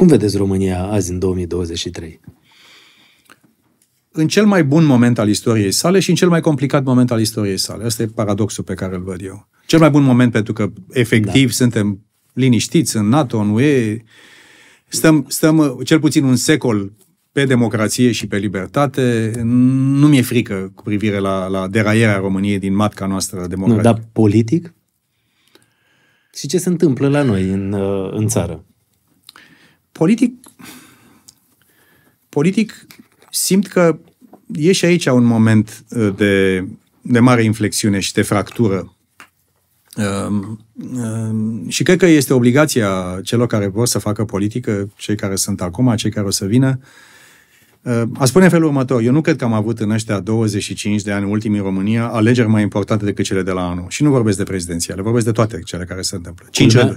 Cum vedeți România azi, în 2023? În cel mai bun moment al istoriei sale și în cel mai complicat moment al istoriei sale. Asta e paradoxul pe care îl văd eu. Cel mai bun moment pentru că, efectiv, da. suntem liniștiți în NATO, în UE, stăm, stăm cel puțin un secol pe democrație și pe libertate, nu mi-e frică cu privire la, la deraierea României din matca noastră democratică. Nu, dar politic? Și ce se întâmplă la noi în, uh, în țară? politic, politic simt că e și aici un moment uh, de, de mare inflexiune și de fractură. Um, um, și cred că este obligația celor care vor să facă politică, cei care sunt acum, cei care o să vină, uh, a spune în felul următor. Eu nu cred că am avut în ăștia 25 de ani ultimii în România alegeri mai importante decât cele de la anul. Și nu vorbesc de prezidențiale, vorbesc de toate cele care se întâmplă. 5 în da.